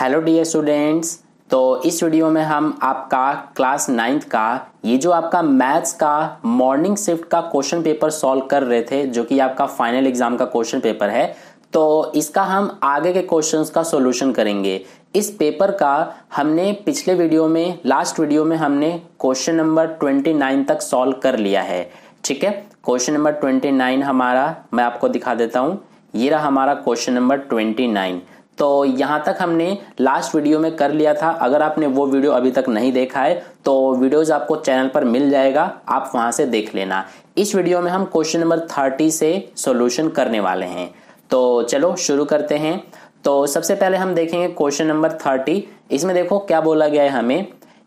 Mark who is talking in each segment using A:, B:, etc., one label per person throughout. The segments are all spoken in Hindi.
A: हेलो डियर स्टूडेंट्स तो इस वीडियो में हम आपका क्लास नाइन्थ का ये जो आपका मैथ्स का मॉर्निंग शिफ्ट का क्वेश्चन पेपर सॉल्व कर रहे थे जो कि आपका फाइनल एग्जाम का क्वेश्चन पेपर है तो इसका हम आगे के क्वेश्चंस का सॉल्यूशन करेंगे इस पेपर का हमने पिछले वीडियो में लास्ट वीडियो में हमने क्वेश्चन नंबर ट्वेंटी नाइन तक सॉल्व कर लिया है ठीक है क्वेश्चन नंबर ट्वेंटी नाइन हमारा मैं आपको दिखा देता हूँ ये रहा हमारा क्वेश्चन नंबर ट्वेंटी नाइन तो यहाँ तक हमने लास्ट वीडियो में कर लिया था अगर आपने वो वीडियो अभी तक नहीं देखा है तो वीडियोज़ आपको चैनल पर मिल जाएगा आप वहां से देख लेना इस वीडियो में हम क्वेश्चन नंबर थर्टी से सोल्यूशन करने वाले हैं तो चलो शुरू करते हैं तो सबसे पहले हम देखेंगे क्वेश्चन नंबर थर्टी इसमें देखो क्या बोला गया है हमें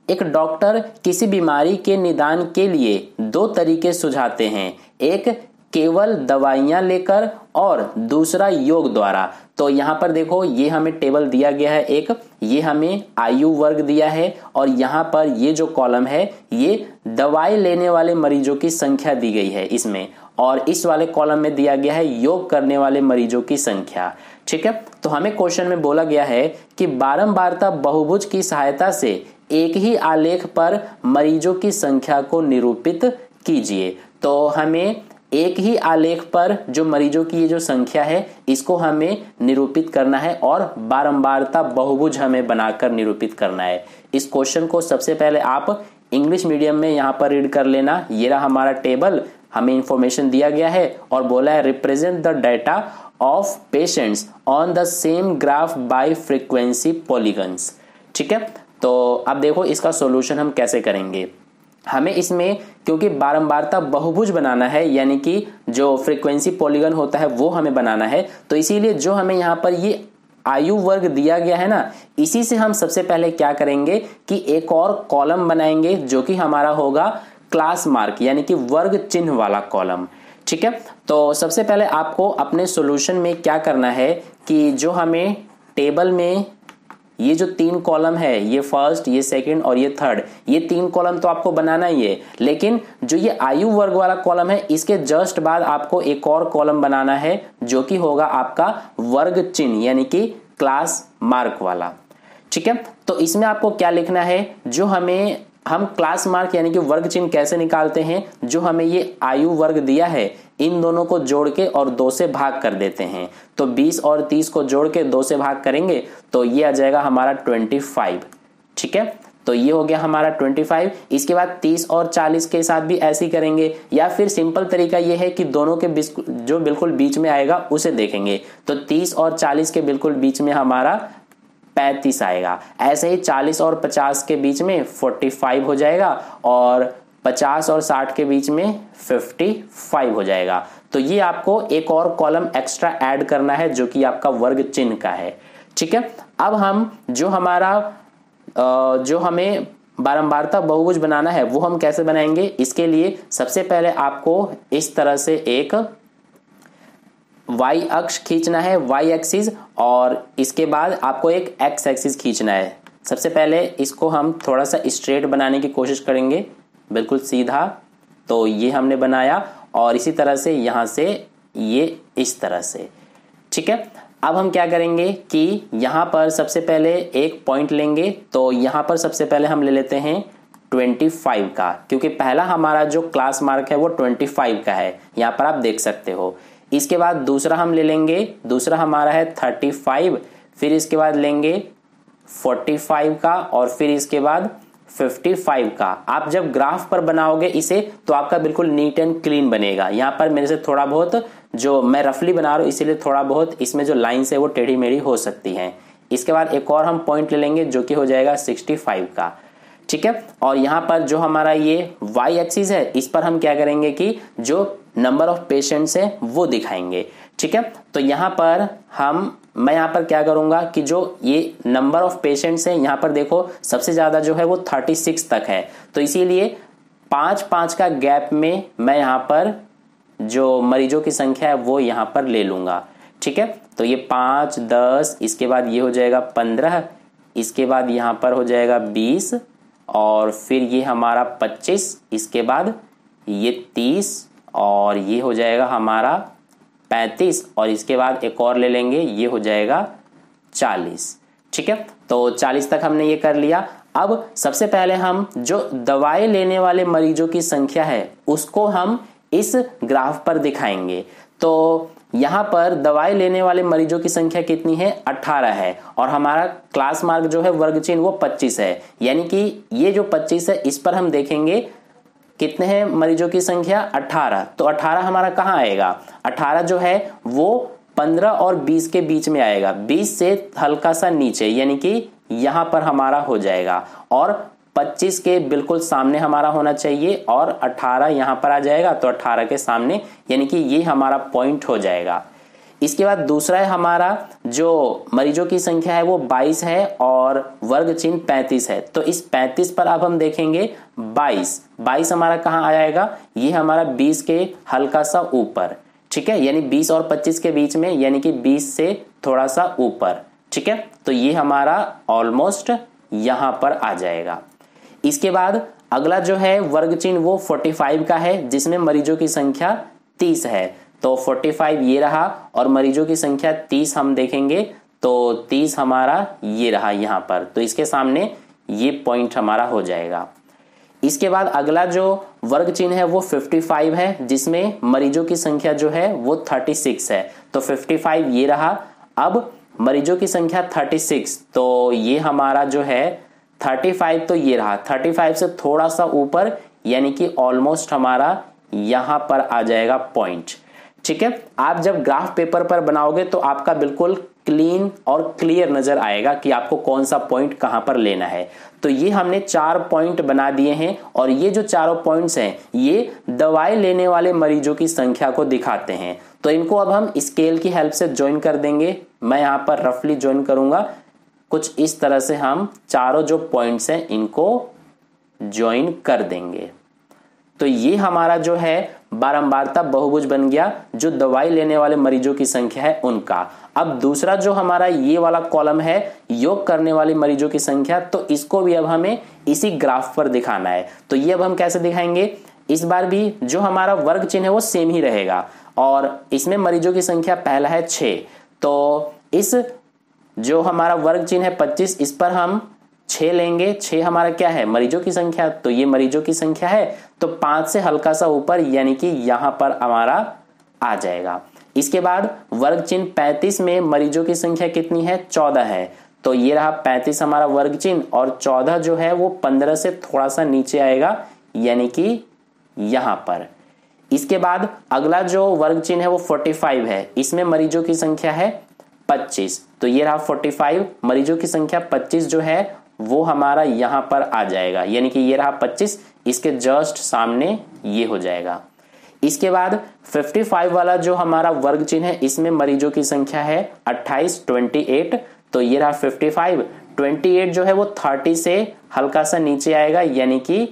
A: एक डॉक्टर किसी बीमारी के निदान के लिए दो तरीके सुझाते हैं एक केवल दवाइयां लेकर और दूसरा योग द्वारा तो यहां पर देखो ये हमें टेबल दिया गया है एक ये हमें आयु वर्ग दिया है और यहां पर ये जो कॉलम है ये दवाई लेने वाले मरीजों की संख्या दी गई है इसमें और इस वाले कॉलम में दिया गया है योग करने वाले मरीजों की संख्या ठीक है तो हमें क्वेश्चन में बोला गया है कि बारंबारता बहुभुज की सहायता से एक ही आलेख पर मरीजों की संख्या को निरूपित कीजिए तो हमें एक ही आलेख पर जो मरीजों की ये जो संख्या है इसको हमें निरूपित करना है और बारंबारता बहुभुज हमें बनाकर निरूपित करना है इस क्वेश्चन को सबसे पहले आप इंग्लिश मीडियम में यहाँ पर रीड कर लेना ये रहा हमारा टेबल हमें इंफॉर्मेशन दिया गया है और बोला है represent the data of patients on the same graph by frequency polygons ठीक है तो अब देखो इसका सॉल्यूशन हम कैसे करेंगे हमें इसमें क्योंकि बारंबारता बहुभुज बनाना है यानी कि जो फ्रीक्वेंसी पॉलीगन होता है वो हमें बनाना है तो इसीलिए जो हमें यहाँ पर ये आयु वर्ग दिया गया है ना इसी से हम सबसे पहले क्या करेंगे कि एक और कॉलम बनाएंगे जो कि हमारा होगा क्लास मार्क यानी कि वर्ग चिन्ह वाला कॉलम ठीक है तो सबसे पहले आपको अपने सॉल्यूशन में क्या करना है कि जो हमें टेबल में ये जो तीन कॉलम है ये फर्स्ट ये सेकंड और ये थर्ड ये तीन कॉलम तो आपको बनाना ही है लेकिन जो ये आयु वर्ग वाला कॉलम है इसके जस्ट बाद आपको एक और कॉलम बनाना है जो कि होगा आपका वर्ग चिन्ह यानी कि क्लास मार्क वाला ठीक है तो इसमें आपको क्या लिखना है जो हमें हम क्लास मार्क यानी कि वर्ग चिन्ह कैसे निकालते हैं जो हमें ये आयु वर्ग दिया है इन दोनों को जोड़ के और दो से भाग कर देते हैं तो 20 और 30 को जोड़ के दो से भाग करेंगे तो ये आ जाएगा हमारा 25 ठीक है तो ये हो गया हमारा 25 इसके बाद 30 और 40 के साथ भी ऐसे ही करेंगे या फिर सिंपल तरीका ये है कि दोनों के जो बिल्कुल बीच में आएगा उसे देखेंगे तो 30 और 40 के बिल्कुल बीच में हमारा 35 आएगा ऐसे ही 40 और 50 के बीच में 45 हो जाएगा और पचास और साठ के बीच में फिफ्टी फाइव हो जाएगा तो ये आपको एक और कॉलम एक्स्ट्रा ऐड करना है जो कि आपका वर्ग चिन्ह का है ठीक है अब हम जो हमारा जो हमें बारंबारता बहुभुज बनाना है वो हम कैसे बनाएंगे इसके लिए सबसे पहले आपको इस तरह से एक y अक्ष खींचना है y एक्सिस और इसके बाद आपको एक x एक्सिस खींचना है सबसे पहले इसको हम थोड़ा सा स्ट्रेट बनाने की कोशिश करेंगे बिल्कुल सीधा तो ये हमने बनाया और इसी तरह से यहां से ये इस तरह से ठीक है अब हम क्या करेंगे कि यहां पर सबसे पहले एक पॉइंट लेंगे तो यहां पर सबसे पहले हम ले लेते हैं 25 का क्योंकि पहला हमारा जो क्लास मार्क है वो 25 का है यहां पर आप देख सकते हो इसके बाद दूसरा हम ले लेंगे दूसरा हमारा है 35 फिर इसके बाद लेंगे 45 का और फिर इसके बाद 55 का आप जब ग्राफ पर बनाओगे इसे तो आपका बिल्कुल नीट एंड क्लीन बनेगा यहाँ पर मेरे से थोड़ा बहुत जो मैं रफली बना रहा हूँ इसीलिए थोड़ा बहुत इसमें जो लाइन्स है वो टेढ़ी मेढ़ी हो सकती हैं इसके बाद एक और हम पॉइंट ले लेंगे जो कि हो जाएगा 65 का ठीक है और यहाँ पर जो हमारा ये वाई एक्सिस है इस पर हम क्या करेंगे कि जो नंबर ऑफ पेशेंट्स है वो दिखाएंगे ठीक है तो यहाँ पर हम मैं यहाँ पर क्या करूंगा कि जो ये नंबर ऑफ पेशेंट्स हैं यहाँ पर देखो सबसे ज़्यादा जो है वो थर्टी सिक्स तक है तो इसीलिए पांच पांच का गैप में मैं यहाँ पर जो मरीजों की संख्या है वो यहाँ पर ले लूंगा ठीक है तो ये पांच दस इसके बाद ये हो जाएगा पंद्रह इसके बाद यहाँ पर हो जाएगा बीस और फिर ये हमारा पच्चीस इसके बाद ये तीस और ये हो जाएगा हमारा पैंतीस और इसके बाद एक और ले लेंगे ये हो जाएगा चालीस ठीक है तो चालीस तक हमने ये कर लिया अब सबसे पहले हम जो दवाई लेने वाले मरीजों की संख्या है उसको हम इस ग्राफ पर दिखाएंगे तो यहाँ पर दवाई लेने वाले मरीजों की संख्या कितनी है 18 है और हमारा क्लास मार्क जो है वर्ग चिन्ह वो 25 है यानी कि ये जो 25 है इस पर हम देखेंगे कितने हैं मरीजों की संख्या 18 तो 18 हमारा कहाँ आएगा 18 जो है वो 15 और 20 के बीच में आएगा 20 से हल्का सा नीचे यानी कि यहाँ पर हमारा हो जाएगा और 25 के बिल्कुल सामने हमारा होना चाहिए और 18 यहाँ पर आ जाएगा तो 18 के सामने यानी कि ये हमारा पॉइंट हो जाएगा इसके बाद दूसरा है हमारा जो मरीजों की संख्या है वो 22 है और वर्ग चिन्ह 35 है तो इस 35 पर अब हम देखेंगे 22 22 हमारा कहाँ आ जाएगा ये हमारा 20 के हल्का सा ऊपर ठीक है यानी 20 और 25 के बीच में यानी कि 20 से थोड़ा सा ऊपर ठीक है तो ये हमारा ऑलमोस्ट यहाँ पर आ जाएगा इसके बाद अगला जो है वर्ग चिन्ह वो फोर्टी का है जिसमें मरीजों की संख्या 30 है तो 45 ये रहा और मरीजों की संख्या 30 हम देखेंगे तो 30 हमारा ये रहा यहां पर तो इसके सामने ये पॉइंट हमारा हो जाएगा इसके बाद अगला जो वर्ग चिन्ह है वो 55 है जिसमें मरीजों की संख्या जो है वो 36 है तो 55 ये रहा अब मरीजों की संख्या 36 तो ये हमारा जो है 35 तो ये रहा 35 से थोड़ा सा ऊपर यानी कि ऑलमोस्ट हमारा यहां पर आ जाएगा पॉइंट ठीक है आप जब ग्राफ पेपर पर बनाओगे तो आपका बिल्कुल क्लीन और क्लियर नजर आएगा कि आपको कौन सा पॉइंट कहां पर लेना है तो ये हमने चार पॉइंट बना दिए हैं और ये जो चारों पॉइंट्स हैं ये दवाई लेने वाले मरीजों की संख्या को दिखाते हैं तो इनको अब हम स्केल की हेल्प से ज्वाइन कर देंगे मैं यहां पर रफली ज्वाइन करूंगा कुछ इस तरह से हम चारों जो पॉइंट्स हैं इनको ज्वाइन कर देंगे तो ये हमारा जो है बारंबारता बहुभुज बन गया जो दवाई लेने वाले मरीजों की संख्या है उनका अब दूसरा जो हमारा ये वाला कॉलम है योग करने वाले मरीजों की संख्या तो इसको भी अब हमें इसी ग्राफ पर दिखाना है तो ये अब हम कैसे दिखाएंगे इस बार भी जो हमारा वर्ग चिन्ह है वो सेम ही रहेगा और इसमें मरीजों की संख्या पहला है छ तो इस जो हमारा वर्ग चिन्ह है पच्चीस इस पर हम छः लेंगे छः हमारा क्या है मरीजों की संख्या तो ये मरीजों की संख्या है तो पांच से हल्का सा ऊपर यानी कि यहां पर हमारा आ जाएगा इसके बाद वर्ग चिन्ह पैंतीस में मरीजों की संख्या कितनी है चौदह है तो ये रहा पैंतीस हमारा वर्ग चिन्ह और चौदह जो है वो पंद्रह से थोड़ा सा नीचे आएगा यानी कि यहां पर इसके बाद अगला जो वर्ग चिन्ह है वो फोर्टी फाइव है इसमें मरीजों की संख्या है पच्चीस तो ये रहा फोर्टी फाइव मरीजों की संख्या पच्चीस जो है वो हमारा यहां पर आ जाएगा यानी कि ये रहा पच्चीस इसके जस्ट सामने ये हो जाएगा इसके बाद 55 वाला जो हमारा वर्ग चिन्ह है इसमें मरीजों की संख्या है 28 28 तो ये रहा 55 28 जो है वो 30 से हल्का सा नीचे आएगा यानी कि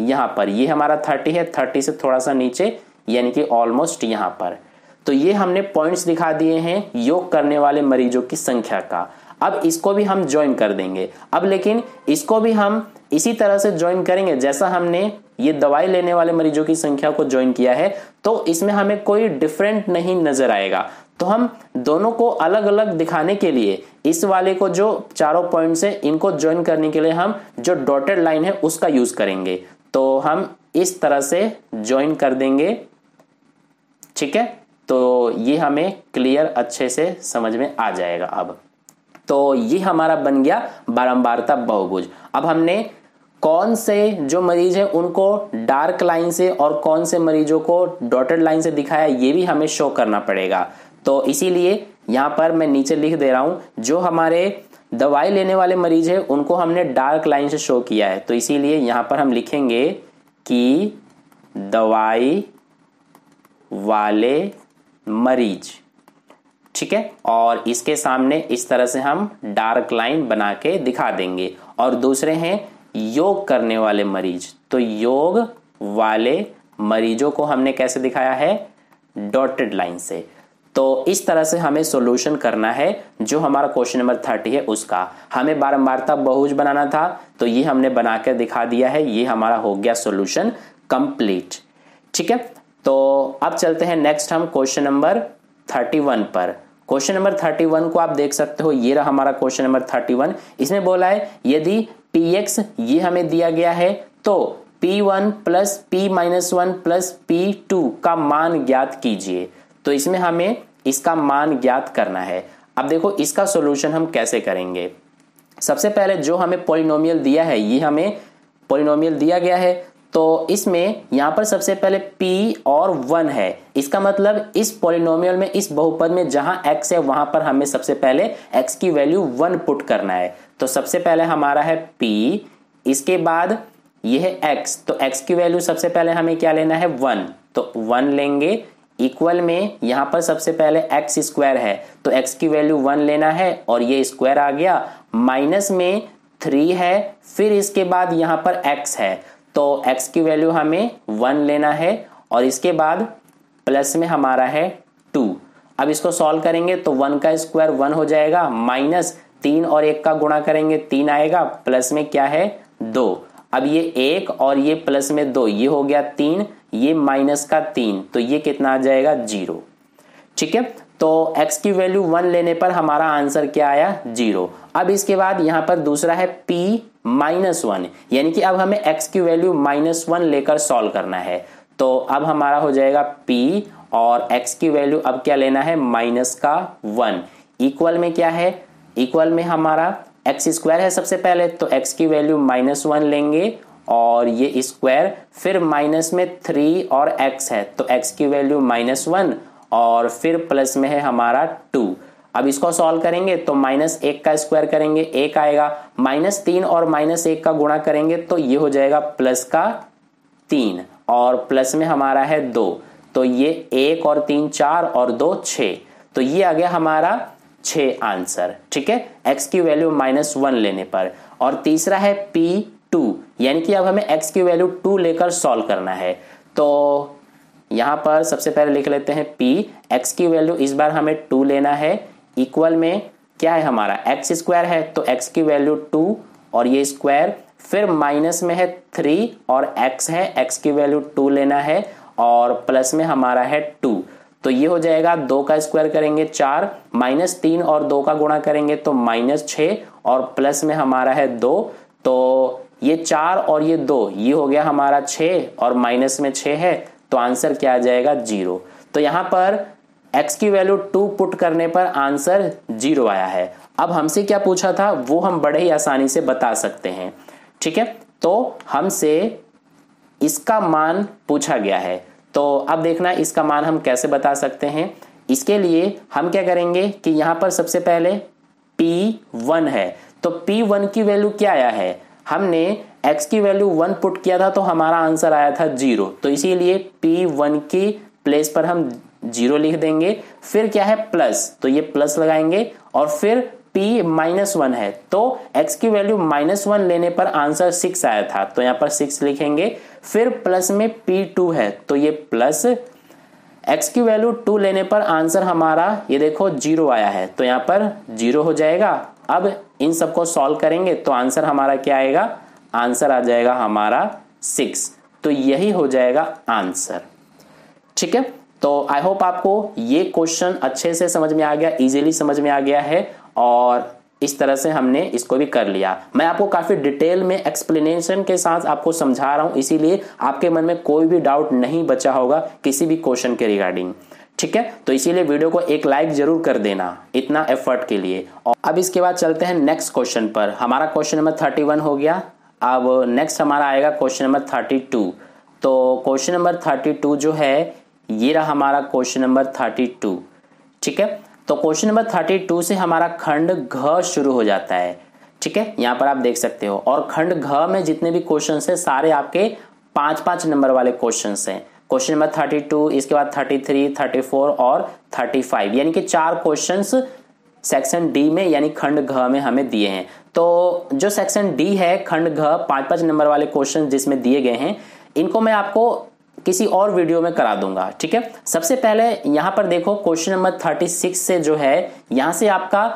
A: यहां पर ये हमारा 30 है 30 से थोड़ा सा नीचे यानी कि ऑलमोस्ट यहां पर तो ये हमने पॉइंट्स दिखा दिए हैं योग करने वाले मरीजों की संख्या का अब इसको भी हम ज्वाइन कर देंगे अब लेकिन इसको भी हम इसी तरह से ज्वाइन करेंगे जैसा हमने ये दवाई लेने वाले मरीजों की संख्या को ज्वाइन किया है तो इसमें हमें कोई डिफरेंट नहीं नजर आएगा तो हम दोनों को अलग अलग दिखाने के लिए इस वाले को जो चारों पॉइंट से इनको ज्वाइन करने के लिए हम जो डॉटेड लाइन है उसका यूज करेंगे तो हम इस तरह से ज्वाइन कर देंगे ठीक है तो ये हमें क्लियर अच्छे से समझ में आ जाएगा अब तो ये हमारा बन गया बारंबारता बहुभुज अब हमने कौन से जो मरीज है उनको डार्क लाइन से और कौन से मरीजों को डॉटेड लाइन से दिखाया ये भी हमें शो करना पड़ेगा तो इसीलिए यहां पर मैं नीचे लिख दे रहा हूं जो हमारे दवाई लेने वाले मरीज है उनको हमने डार्क लाइन से शो किया है तो इसीलिए यहां पर हम लिखेंगे कि दवाई वाले मरीज़ ठीक है और इसके सामने इस तरह से हम डार्क लाइन बना के दिखा देंगे और दूसरे हैं योग करने वाले मरीज तो योग वाले मरीजों को हमने कैसे दिखाया है डॉटेड लाइन से तो इस तरह से हमें सॉल्यूशन करना है जो हमारा क्वेश्चन नंबर थर्टी है उसका हमें बारंबारता बहुज बनाना था तो ये हमने बना कर दिखा दिया है ये हमारा हो गया सॉल्यूशन कंप्लीट ठीक है तो अब चलते हैं नेक्स्ट हम क्वेश्चन नंबर थर्टी वन पर क्वेश्चन नंबर थर्टी वन को आप देख सकते हो ये रहा हमारा क्वेश्चन नंबर थर्टी वन इसमें बोला है यदि पी एक्स ये हमें दिया गया है तो P one plus P minus one plus P two का मान ज्ञात कीजिए तो इसमें हमें इसका मान ज्ञात करना है अब देखो इसका सोल्यूशन हम कैसे करेंगे सबसे पहले जो हमें पोलिनोमियल दिया है ये हमें पोलिनोमियल दिया गया है तो इसमें यहां पर सबसे पहले p और वन है इसका मतलब इस पॉलिनोमियल में इस बहुपद में जहां x है वहां पर हमें सबसे पहले x की वैल्यू वन पुट करना है तो सबसे पहले हमारा है p इसके बाद यह है x तो x की वैल्यू सबसे पहले हमें क्या लेना है वन तो वन लेंगे इक्वल में यहां पर सबसे पहले एक्स स्क्वायर है तो एक्स की वैल्यू वन लेना है और ये स्क्वायर आ गया माइनस में थ्री है फिर इसके बाद यहां पर एक्स है तो x की वैल्यू हमें वन लेना है और इसके बाद प्लस में हमारा है टू अब इसको सॉल्व करेंगे तो वन का स्क्वायर वन हो जाएगा माइनस तीन और एक का गुणा करेंगे तीन आएगा प्लस में क्या है दो अब ये एक और ये प्लस में दो ये हो गया तीन ये माइनस का तीन तो ये कितना आ जाएगा जीरो ठीक है तो x की वैल्यू वन लेने पर हमारा आंसर क्या आया जीरो अब इसके बाद यहां पर दूसरा है p माइनस वन यानी कि अब हमें एक्स की वैल्यू माइनस वन लेकर सॉल्व करना है तो अब हमारा हो जाएगा पी और एक्स की वैल्यू अब क्या लेना है माइनस का वन इक्वल में क्या है इक्वल में हमारा एक्स स्क्वायर है सबसे पहले तो एक्स की वैल्यू माइनस वन लेंगे और ये स्क्वायर फिर माइनस में थ्री और एक्स है तो एक्स की वैल्यू माइनस वन और फिर प्लस में है हमारा टू अब इसको सॉल्व करेंगे तो माइनस एक का स्क्वायर करेंगे एक आएगा माइनस तीन और माइनस एक का गुणा करेंगे तो ये हो जाएगा प्लस का तीन और प्लस में हमारा है दो तो ये एक और तीन चार और दो छ तो ये आ गया हमारा छ आंसर ठीक है एक्स की वैल्यू माइनस वन लेने पर और तीसरा है पी टू यानी कि अब हमें एक्स की वैल्यू टू लेकर सॉल्व करना है तो यहां पर सबसे पहले लिख लेते हैं पी एक्स की वैल्यू इस बार हमें टू लेना है इक्वल में क्या है हमारा एक्स स्क्वायर है तो एक्स की वैल्यू टू और ये स्क्वायर फिर माइनस में है थ्री और एक्स है एक्स की वैल्यू टू लेना है और प्लस में हमारा है टू तो ये हो जाएगा दो का स्क्वायर करेंगे चार माइनस तीन और दो का गुणा करेंगे तो माइनस छ और प्लस में हमारा है दो तो ये चार और ये दो ये हो गया हमारा छ और माइनस में छ है तो आंसर क्या आ जाएगा जीरो तो यहां पर x की वैल्यू टू पुट करने पर आंसर जीरो आया है अब हमसे क्या पूछा था वो हम बड़े ही आसानी से बता सकते हैं ठीक है तो हमसे इसका मान पूछा गया है तो अब देखना इसका मान हम कैसे बता सकते हैं इसके लिए हम क्या करेंगे कि यहां पर सबसे पहले P1 है तो P1 की वैल्यू क्या आया है हमने x की वैल्यू वन पुट किया था तो हमारा आंसर आया था जीरो तो इसीलिए P1 की प्लेस पर हम जीरो लिख देंगे फिर क्या है प्लस तो ये प्लस लगाएंगे और फिर p माइनस वन है तो x की वैल्यू माइनस वन लेने पर आंसर सिक्स आया था तो यहां पर सिक्स लिखेंगे फिर प्लस में p टू है तो ये प्लस x की वैल्यू टू लेने पर आंसर हमारा ये देखो जीरो आया है तो यहां पर जीरो हो जाएगा अब इन सबको सॉल्व करेंगे तो आंसर हमारा क्या आएगा आंसर आ जाएगा हमारा सिक्स तो यही हो जाएगा आंसर ठीक है तो आई होप आपको ये क्वेश्चन अच्छे से समझ में आ गया इजीली समझ में आ गया है और इस तरह से हमने इसको भी कर लिया मैं आपको काफ़ी डिटेल में एक्सप्लेनेशन के साथ आपको समझा रहा हूं इसीलिए आपके मन में कोई भी डाउट नहीं बचा होगा किसी भी क्वेश्चन के रिगार्डिंग ठीक है तो इसीलिए वीडियो को एक लाइक जरूर कर देना इतना एफर्ट के लिए और अब इसके बाद चलते हैं नेक्स्ट क्वेश्चन पर हमारा क्वेश्चन नंबर थर्टी वन हो गया अब नेक्स्ट हमारा आएगा क्वेश्चन नंबर थर्टी टू तो क्वेश्चन नंबर थर्टी टू जो है ये रहा हमारा क्वेश्चन नंबर थर्टी टू ठीक है तो क्वेश्चन नंबर थर्टी टू से हमारा खंड घ शुरू हो जाता है ठीक है यहाँ पर आप देख सकते हो और खंड घ में जितने भी क्वेश्चन है सारे आपके पांच पांच नंबर वाले क्वेश्चन है क्वेश्चन नंबर थर्टी टू इसके बाद थर्टी थ्री थर्टी फोर और थर्टी फाइव यानी कि चार क्वेश्चन सेक्शन डी में यानी खंड घ में हमें दिए हैं तो जो सेक्शन डी है खंड घ पांच पांच नंबर वाले क्वेश्चन जिसमें दिए गए हैं इनको मैं आपको किसी और वीडियो में करा दूंगा ठीक है सबसे पहले यहां पर देखो क्वेश्चन नंबर थर्टी सिक्स से जो है यहां से आपका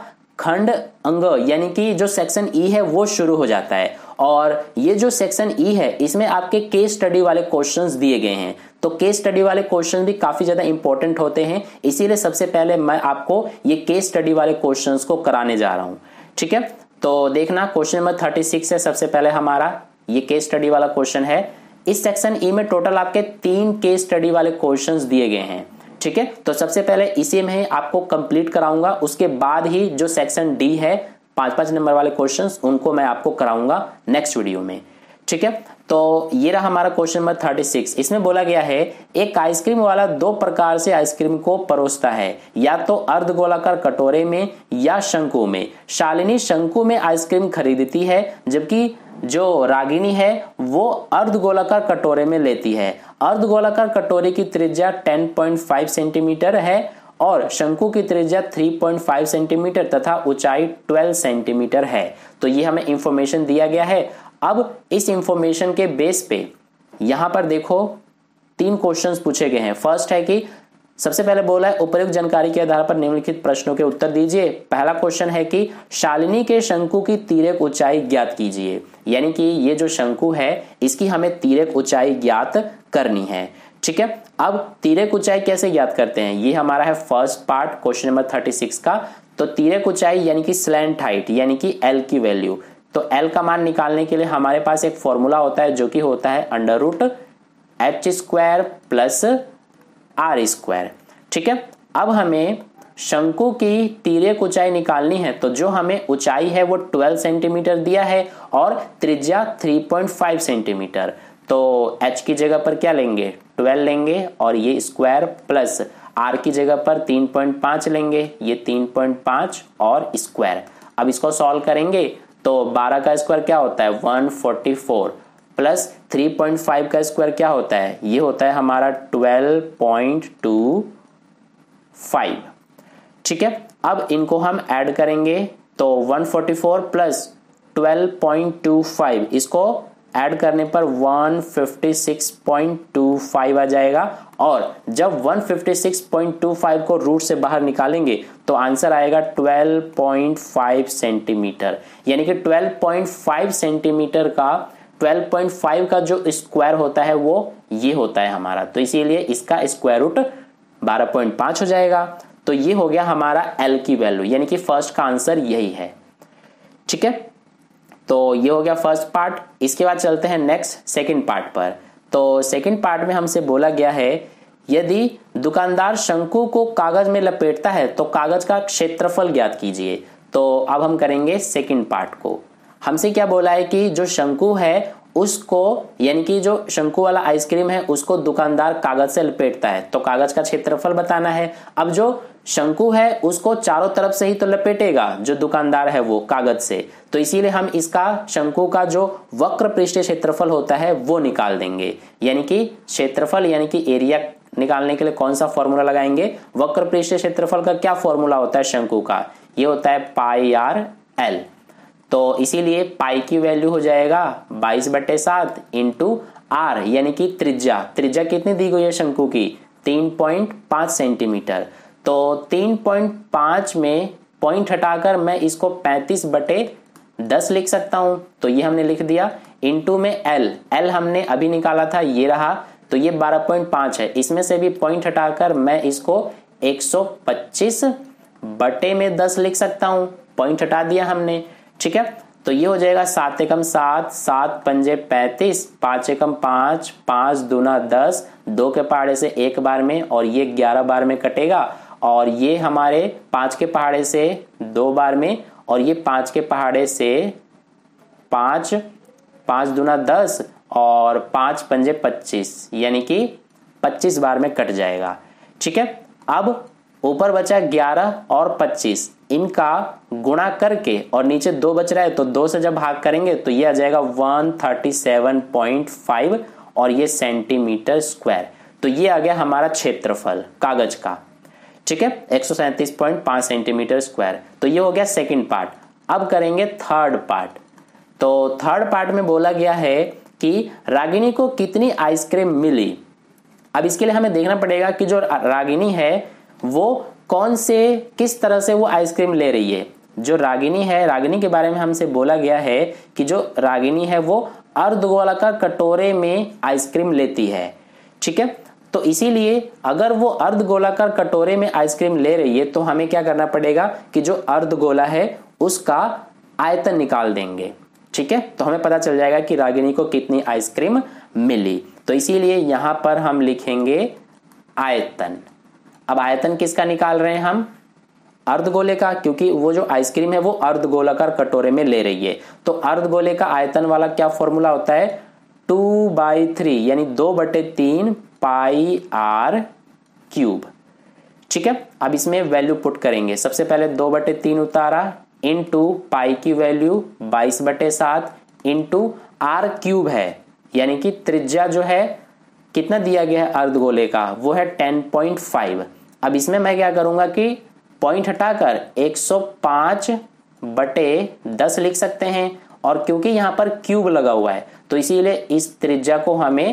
A: खंड अंग यानी कि जो सेक्शन ई e है वो शुरू हो जाता है और ये जो सेक्शन ई e है इसमें आपके केस स्टडी वाले क्वेश्चंस दिए गए हैं तो केस स्टडी वाले क्वेश्चन भी काफी ज्यादा इंपॉर्टेंट होते हैं इसीलिए सबसे पहले मैं आपको ये केस स्टडी वाले क्वेश्चंस को कराने जा रहा हूं ठीक है तो देखना क्वेश्चन नंबर थर्टी सिक्स है सबसे पहले हमारा ये केस स्टडी वाला क्वेश्चन है इस सेक्शन ई e में टोटल आपके तीन केस स्टडी वाले क्वेश्चंस दिए गए हैं ठीक है तो सबसे पहले इसी में आपको कंप्लीट कराऊंगा उसके बाद ही जो सेक्शन डी है पांच पांच नंबर वाले क्वेश्चंस उनको मैं आपको कराऊंगा नेक्स्ट वीडियो में ठीक है तो ये रहा हमारा क्वेश्चन नंबर थर्टी सिक्स इसमें बोला गया है एक आइसक्रीम वाला दो प्रकार से आइसक्रीम को परोसता है या तो अर्ध गोलाकार कटोरे में या शंकु में शालिनी शंकु में आइसक्रीम खरीदती है जबकि जो रागिनी है वो अर्ध गोलाकार कटोरे में लेती है अर्ध गोलाकार कटोरे की त्रिज्या 10.5 सेंटीमीटर है और शंकु की त्रिज्या 3.5 सेंटीमीटर तथा ऊंचाई 12 सेंटीमीटर है तो ये हमें इंफॉर्मेशन दिया गया है अब इस इंफॉर्मेशन के बेस पे यहां पर देखो तीन क्वेश्चंस पूछे गए हैं फर्स्ट है कि सबसे पहले बोला है उपयुक्त जानकारी के आधार पर निम्नलिखित प्रश्नों के उत्तर दीजिए पहला क्वेश्चन है कि शालिनी के शंकु की तीरक ऊंचाई ज्ञात कीजिए यानी कि ये जो शंकु है इसकी हमें तीरक ऊंचाई ज्ञात करनी है ठीक है अब तीरक ऊंचाई कैसे ज्ञात करते हैं ये हमारा है first part question number thirty six का तो तीरक ऊंचाई यानी कि स्लैंड हाइट यानी कि एल की वैल्यू तो एल का मान निकालने के लिए हमारे पास एक फॉर्मूला होता है जो कि होता है under root H square plus R square ठीक है अब हमें शंकु की तीरे ऊंचाई निकालनी है तो जो हमें ऊंचाई है वो 12 सेंटीमीटर दिया है और त्रिज्या 3.5 सेंटीमीटर तो h की जगह पर क्या लेंगे 12 लेंगे और ये स्क्वायर प्लस r की जगह पर 3.5 लेंगे ये 3.5 और स्क्वायर अब इसको सॉल्व करेंगे तो 12 का स्क्वायर क्या होता है 144 प्लस 3.5 का स्क्वायर क्या होता है ये होता है हमारा 12.25 ठीक है अब इनको हम ऐड करेंगे तो 144 प्लस 12.25 इसको ऐड करने पर 156.25 आ जाएगा और जब 156.25 को रूट से बाहर निकालेंगे तो आंसर आएगा 12.5 सेंटीमीटर यानी कि 12.5 सेंटीमीटर का 12.5 का जो स्क्वायर होता है वो ये होता है हमारा तो इसीलिए इसका स्क्वायर रूट 12.5 हो जाएगा तो ये हो गया हमारा एल की वैल्यू यानी कि फर्स्ट का आंसर यही है ठीक है तो ये हो गया फर्स्ट पार्ट इसके बाद चलते हैं नेक्स्ट सेकेंड पार्ट पर तो सेकेंड पार्ट में हमसे बोला गया है यदि दुकानदार शंकु को कागज में लपेटता है तो कागज का क्षेत्रफल ज्ञात कीजिए तो अब हम करेंगे सेकेंड पार्ट को हमसे क्या बोला है कि जो शंकु है उसको यानी कि जो शंकु वाला आइसक्रीम है उसको दुकानदार कागज से लपेटता है तो कागज का क्षेत्रफल बताना है अब जो शंकु है उसको चारों तरफ से ही तो लपेटेगा जो दुकानदार है वो कागज से तो इसीलिए हम इसका शंकु का जो वक्र पृष्ठ क्षेत्रफल होता है वो निकाल देंगे यानी कि क्षेत्रफल यानी कि एरिया निकालने के लिए कौन सा फॉर्मूला लगाएंगे वक्र पृष्ठ क्षेत्रफल का क्या फॉर्मूला होता है शंकु का ये होता है पाई आर एल तो इसीलिए पाई की वैल्यू हो जाएगा बाईस बटे सात इंटू आर यानी कि त्रिज्या त्रिज्या कितनी दी गई है शंकु की तीन पॉइंट पांच सेंटीमीटर तो तीन पॉइंट पांच में पॉइंट हटाकर मैं इसको पैंतीस बटे दस लिख सकता हूं तो ये हमने लिख दिया इंटू में एल एल हमने अभी निकाला था ये रहा तो ये बारह पॉइंट पांच है इसमें से भी पॉइंट हटाकर मैं इसको एक सौ पच्चीस बटे में दस लिख सकता हूं पॉइंट हटा दिया हमने ठीक है तो ये हो जाएगा सात एकम सात सात पंजे पैंतीस पांच एकम पांच पांच दूना दस दो के पहाड़े से एक बार में और ये ग्यारह बार में कटेगा और ये हमारे पांच के पहाड़े से दो बार में और ये पांच के पहाड़े से पांच पांच दूना दस और पांच पंजे पच्चीस यानी कि पच्चीस बार में कट जाएगा ठीक है अब ऊपर बचा 11 और 25 इनका गुणा करके और नीचे दो बच रहा है तो दो से जब भाग करेंगे तो ये आ जाएगा 137.5 और ये सेंटीमीटर स्क्वायर तो ये आ गया हमारा क्षेत्रफल कागज का ठीक है एक सेंटीमीटर स्क्वायर तो ये हो गया सेकेंड पार्ट अब करेंगे थर्ड पार्ट तो थर्ड पार्ट में बोला गया है कि रागिनी को कितनी आइसक्रीम मिली अब इसके लिए हमें देखना पड़ेगा कि जो रागिनी है वो कौन से किस तरह से वो आइसक्रीम ले रही है जो रागिनी है रागिनी के बारे में हमसे बोला गया है कि जो रागिनी है वो अर्धगोलाकार कटोरे में आइसक्रीम लेती है ठीक है तो इसीलिए अगर वो अर्ध गोलाकार कटोरे में आइसक्रीम ले रही है तो हमें क्या करना पड़ेगा कि जो अर्ध गोला है उसका आयतन निकाल देंगे ठीक है तो हमें पता चल जाएगा कि रागिनी को कितनी आइसक्रीम मिली तो इसीलिए यहां पर हम लिखेंगे आयतन अब आयतन किसका निकाल रहे हैं हम अर्ध गोले का क्योंकि वो जो आइसक्रीम है वो अर्ध गोलाकार कटोरे में ले रही है तो अर्ध गोले का आयतन वाला क्या फॉर्मूला होता है टू बाई थ्री यानी दो बटे तीन पाई आर क्यूब ठीक है अब इसमें वैल्यू पुट करेंगे सबसे पहले दो बटे तीन उतारा इन टू पाई की वैल्यू बाईस बटे सात इन टू आर क्यूब है यानी कि त्रिज्या जो है कितना दिया गया है अर्ध गोले का वो है टेन पॉइंट फाइव अब इसमें मैं क्या करूंगा कि पॉइंट हटाकर 105 बटे 10 लिख सकते हैं और क्योंकि यहां पर क्यूब लगा हुआ है तो इसीलिए इस त्रिज्या को हमें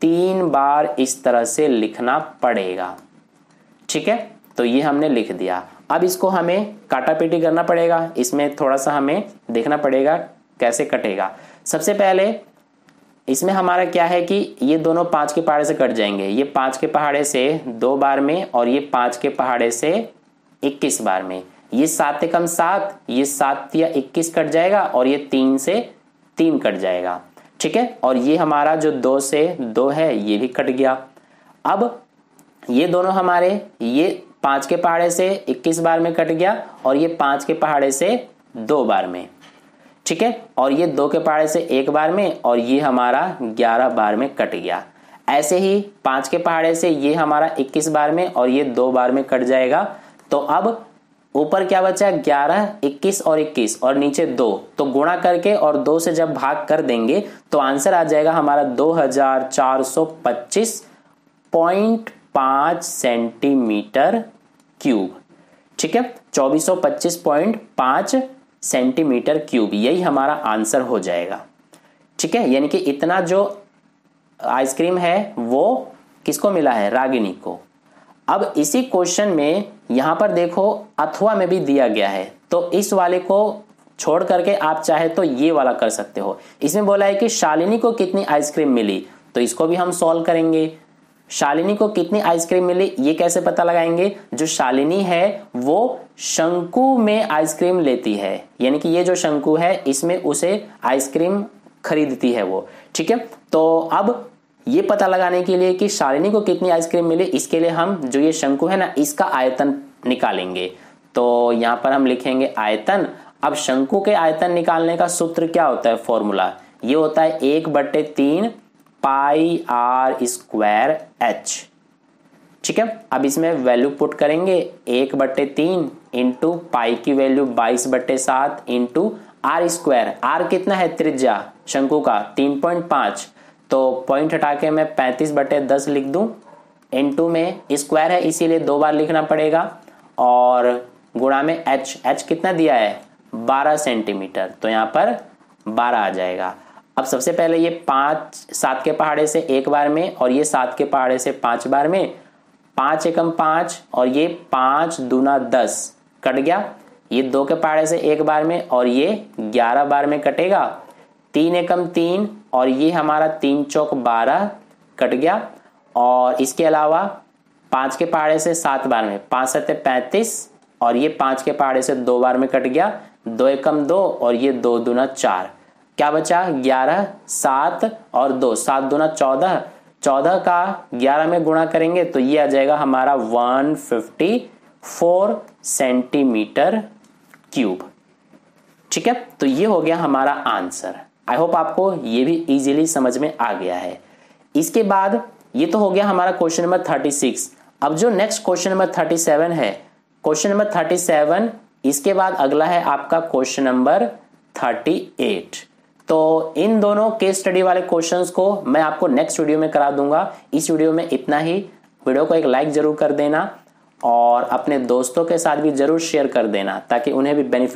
A: तीन बार इस तरह से लिखना पड़ेगा ठीक है तो ये हमने लिख दिया अब इसको हमें काटा करना पड़ेगा इसमें थोड़ा सा हमें देखना पड़ेगा कैसे कटेगा सबसे पहले इसमें हमारा क्या है कि ये दोनों पांच के पहाड़े से कट जाएंगे ये पांच के पहाड़े से दो बार में और ये पांच के पहाड़े से इक्कीस बार में ये सात कम सात ये सात या इक्कीस कट जाएगा और ये तीन से तीन कट जाएगा ठीक है और ये हमारा जो दो से दो है ये भी कट गया अब ये दोनों हमारे ये पांच के पहाड़े से इक्कीस बार में कट गया और ये पांच के पहाड़े से दो बार में ठीक है और ये दो के पहाड़े से एक बार में और ये हमारा ग्यारह बार में कट गया ऐसे ही पांच के पहाड़े से ये हमारा इक्कीस बार में और ये दो बार में कट जाएगा तो अब ऊपर क्या बचा ग्यारह इक्कीस और इक्कीस और नीचे दो तो गुणा करके और दो से जब भाग कर देंगे तो आंसर आ जाएगा हमारा दो हजार चार सौ पच्चीस पॉइंट पांच सेंटीमीटर क्यूब ठीक है चौबीस सौ पच्चीस पॉइंट पांच सेंटीमीटर क्यूब यही हमारा आंसर हो जाएगा ठीक है यानी कि इतना जो आइसक्रीम है वो किसको मिला है रागिनी को अब इसी क्वेश्चन में यहां पर देखो अथवा में भी दिया गया है तो इस वाले को छोड़ करके आप चाहे तो ये वाला कर सकते हो इसमें बोला है कि शालिनी को कितनी आइसक्रीम मिली तो इसको भी हम सॉल्व करेंगे शालिनी को कितनी आइसक्रीम मिली ये कैसे पता लगाएंगे जो शालिनी है वो शंकु में आइसक्रीम लेती है यानी कि ये जो शंकु है इसमें उसे आइसक्रीम खरीदती है वो ठीक है तो अब ये पता लगाने के लिए कि शालिनी को कितनी आइसक्रीम मिली इसके लिए हम जो ये शंकु है ना इसका आयतन निकालेंगे तो यहां पर हम लिखेंगे आयतन अब शंकु के आयतन निकालने का सूत्र क्या होता है फॉर्मूला ये होता है एक बट्टे तीन पाई आर स्क्वायर एच ठीक है अब इसमें वैल्यू पुट करेंगे एक बट्टे तीन इंटू पाई की वैल्यू बाईस बट्टे सात इंटू आर स्क्वायर आर कितना है त्रिज्या शंकु का तीन पॉइंट पांच तो पॉइंट हटा के मैं पैंतीस बटे दस लिख दू इंटू में स्क्वायर है इसीलिए दो बार लिखना पड़ेगा और गुणा में एच एच कितना दिया है बारह सेंटीमीटर तो यहाँ पर बारह आ जाएगा अब सबसे पहले ये पांच सात के पहाड़े से एक बार में और ये सात के पहाड़े से पांच बार में पांच एकम पांच और ये पांच दूना दस कट गया ये दो के पहाड़े से एक बार में और ये ग्यारह बार में कटेगा तीन एकम तीन और ये हमारा तीन चौक बारह कट गया और इसके अलावा पांच के पहाड़े से सात बार में पांच सत्य पैंतीस और ये पांच के पहाड़े से दो बार में कट गया दो एकम दो और ये दो दूना चार क्या बचा ग्यारह सात और दो सात दो चौदह चौदह का ग्यारह में गुणा करेंगे तो ये आ जाएगा हमारा one fifty four centimetre cube ठीक है तो ये हो गया हमारा आंसर आई होप आपको ये भी इजीली समझ में आ गया है इसके बाद ये तो हो गया हमारा क्वेश्चन नंबर थर्टी सिक्स अब जो next question number thirty seven है क्वेश्चन नंबर थर्टी सेवन इसके बाद अगला है आपका क्वेश्चन नंबर थर्टी एट तो इन दोनों केस स्टडी वाले क्वेश्चंस को मैं आपको नेक्स्ट वीडियो में करा दूंगा इस वीडियो में इतना ही वीडियो को एक लाइक जरूर कर देना और अपने दोस्तों के साथ भी जरूर शेयर कर देना ताकि उन्हें भी बेनिफिट